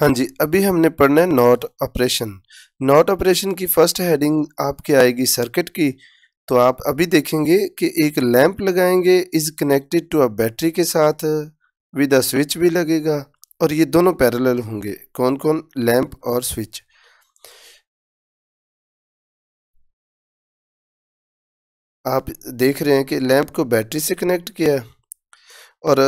हाँ जी अभी हमने पढ़ना है नॉट ऑपरेशन नॉट ऑपरेशन की फर्स्ट हेडिंग आपके आएगी सर्किट की तो आप अभी देखेंगे कि एक लैंप लगाएंगे is connected to a battery के साथ विद अ स्विच भी लगेगा और ये दोनों पैरेलल होंगे कौन कौन लैंप और स्विच आप देख रहे हैं कि लैंप को बैटरी से कनेक्ट किया है और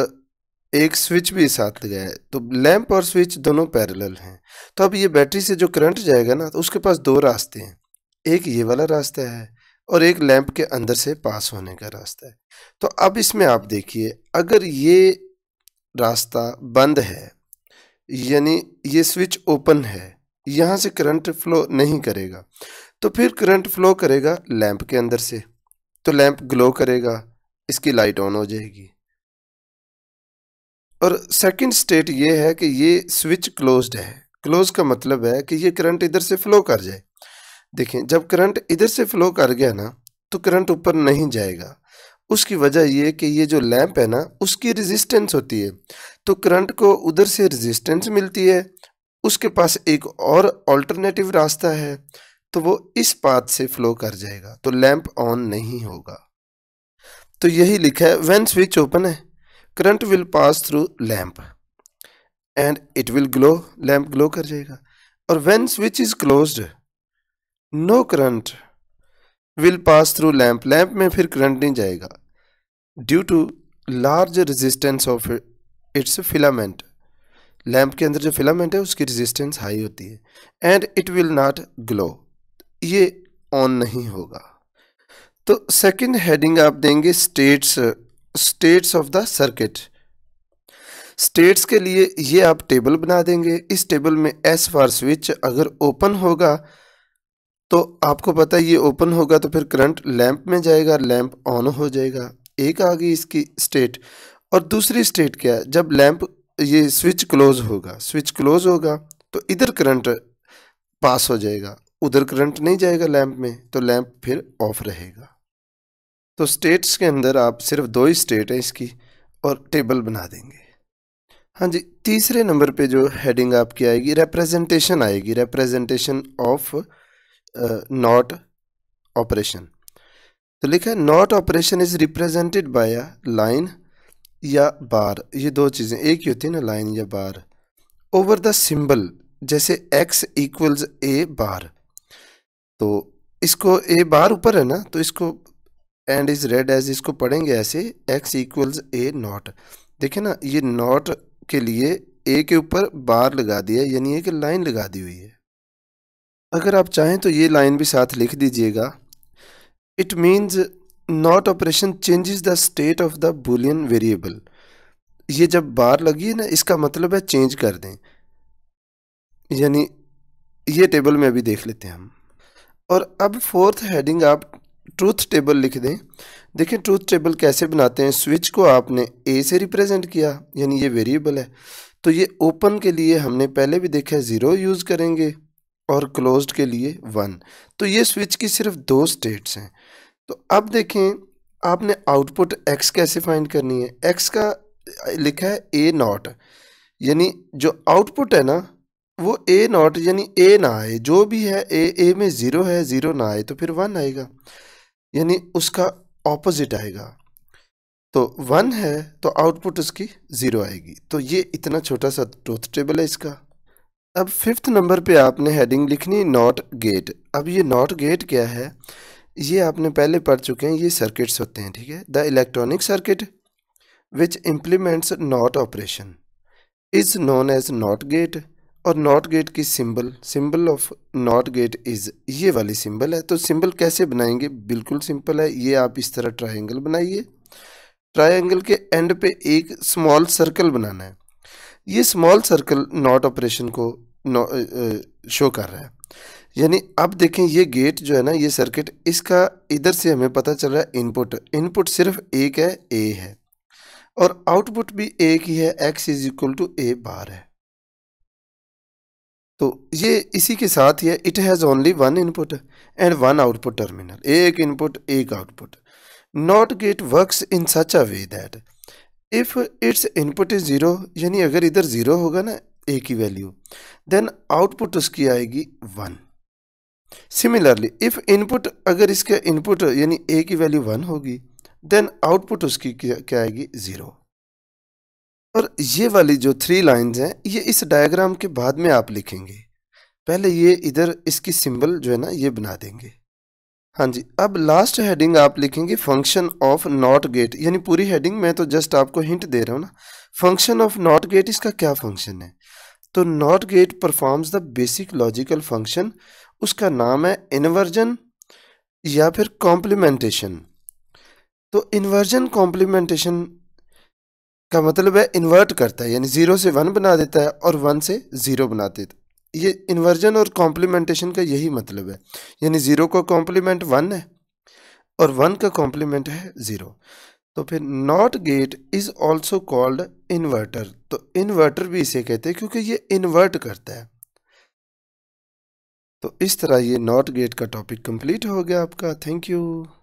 एक स्विच भी साथ लगाया है तो लैंप और स्विच दोनों पैरेलल हैं तो अब ये बैटरी से जो करंट जाएगा ना तो उसके पास दो रास्ते हैं एक ये वाला रास्ता है और एक लैंप के अंदर से पास होने का रास्ता है तो अब इसमें आप देखिए अगर ये रास्ता बंद है यानी ये स्विच ओपन है यहाँ से करंट फ्लो नहीं करेगा तो फिर करंट फ्लो करेगा लैंप के अंदर से तो लैंप ग्लो करेगा इसकी लाइट ऑन हो जाएगी और सेकंड स्टेट ये है कि ये स्विच क्लोज्ड है क्लोज का मतलब है कि ये करंट इधर से फ्लो कर जाए देखें जब करंट इधर से फ्लो कर गया ना तो करंट ऊपर नहीं जाएगा उसकी वजह ये कि ये जो लैंप है ना उसकी रेजिस्टेंस होती है तो करंट को उधर से रेजिस्टेंस मिलती है उसके पास एक और ऑल्टरनेटिव रास्ता है तो वो इस पाथ से फ्लो कर जाएगा तो लैंप ऑन नहीं होगा तो यही लिखा है वेन स्विच ओपन है current will pass through lamp and it will glow lamp glow कर जाएगा और when switch is closed no current will pass through lamp lamp में फिर करंट नहीं जाएगा due to large resistance of its filament lamp के अंदर जो फिलामेंट है उसकी रेजिस्टेंस हाई होती है and it will not glow ये ऑन नहीं होगा तो सेकंड हेडिंग आप देंगे states states of the circuit states के लिए ये आप टेबल बना देंगे इस टेबल में एस फॉर स्विच अगर ओपन होगा तो आपको पता है ये ओपन होगा तो फिर करंट लैंप में जाएगा लैंप ऑन हो जाएगा एक आ गई इसकी स्टेट और दूसरी स्टेट क्या है जब लैंप ये स्विच क्लोज होगा स्विच क्लोज होगा तो इधर करंट पास हो जाएगा उधर करंट नहीं जाएगा लैंप में तो लैंप फिर ऑफ रहेगा तो स्टेट्स के अंदर आप सिर्फ दो ही स्टेट हैं इसकी और टेबल बना देंगे हाँ जी तीसरे नंबर पे जो हेडिंग आपकी आएगी रिप्रेजेंटेशन आएगी रिप्रेजेंटेशन ऑफ नॉट ऑपरेशन तो लिखा है not operation is represented by a line या बार ये दो चीज़ें एक ही होती है ना लाइन या बार ओवर द सिंबल जैसे एक्स इक्वल्स ए बार तो इसको ए बार ऊपर है ना तो इसको एंड इज़ रेड एज इसको पढ़ेंगे ऐसे एक्स इक्वल्स ए नॉट देखिए ना ये नॉट के लिए ए के ऊपर बार लगा दिया है यानी एक लाइन लगा दी हुई है अगर आप चाहें तो ये लाइन भी साथ लिख दीजिएगा it means not operation changes the state of the Boolean variable ये जब बार लगी है ना इसका मतलब है चेंज कर दें यानी ये टेबल में अभी देख लेते हैं हम और अब फोर्थ हेडिंग आप ट्रूथ टेबल लिख दें देखिए ट्रूथ टेबल कैसे बनाते हैं स्विच को आपने ए से रिप्रेजेंट किया यानी ये वेरिएबल है तो ये ओपन के लिए हमने पहले भी देखा है ज़ीरो यूज़ करेंगे और क्लोज्ड के लिए वन तो ये स्विच की सिर्फ दो स्टेट्स हैं तो अब देखें आपने आउटपुट एक्स कैसे फाइंड करनी है एक्स का लिखा है ए नॉट यानी जो आउटपुट है ना वो ए नॉट यानी ए ना आए जो भी है ए ए में ज़ीरो है ज़ीरो ना आए तो फिर वन आएगा यानी उसका ऑपोजिट आएगा तो वन है तो आउटपुट उसकी ज़ीरो आएगी तो ये इतना छोटा सा ट्रूथ टेबल है इसका अब फिफ्थ नंबर पे आपने हेडिंग लिखनी नॉट गेट अब ये नॉट गेट क्या है ये आपने पहले पढ़ चुके हैं ये सर्किट्स होते हैं ठीक है the electronic circuit which implements not operation is known as not gate और नॉट गेट की symbol symbol of not gate is ये वाली सिंबल है तो सिंबल कैसे बनाएंगे बिल्कुल सिंपल है ये आप इस तरह ट्रायंगल बनाइए ट्रायंगल के एंड पे एक स्मॉल सर्कल बनाना है ये स्मॉल सर्कल नॉट ऑपरेशन को शो कर रहा है यानी अब देखें ये गेट जो है ना ये सर्किट इसका इधर से हमें पता चल रहा है इनपुट इनपुट सिर्फ एक है ए है और आउटपुट भी एक ही है X is equal to A bar है तो ये इसी के साथ ही है it has only one input and one output terminal एक इनपुट एक output not gate works in such a way that if its input is zero यानी अगर इधर ज़ीरो होगा ना ए की वैल्यू देन आउटपुट उसकी आएगी वन सिमिलरली इफ़ इनपुट अगर इसका इनपुट यानी ए की वैल्यू वन होगी देन आउटपुट उसकी क्या आएगी ज़ीरो और ये वाली जो थ्री लाइंस हैं ये इस डायग्राम के बाद में आप लिखेंगे पहले ये इधर इसकी सिंबल जो है ना ये बना देंगे हाँ जी अब लास्ट हेडिंग आप लिखेंगे फंक्शन ऑफ नॉट गेट यानी पूरी हेडिंग मैं तो जस्ट आपको हिंट दे रहा हूँ ना फंक्शन ऑफ नॉट गेट इसका क्या फंक्शन है तो not gate performs the basic logical function उसका नाम है इन्वर्जन या फिर कॉम्प्लीमेंटेशन तो इन्वर्जन कॉम्प्लीमेंटेशन का मतलब है इन्वर्ट करता है यानी ज़ीरो से वन बना देता है और वन से ज़ीरो बना देता है ये इन्वर्जन और कॉम्प्लीमेंटेशन का यही मतलब है यानी ज़ीरो का कॉम्प्लीमेंट वन है और वन का कॉम्प्लीमेंट है ज़ीरो तो फिर not gate is also called inverter तो इन्वर्टर भी इसे कहते हैं क्योंकि ये इन्वर्ट करता है तो इस तरह ये नॉट गेट का टॉपिक कंप्लीट हो गया आपका थैंक यू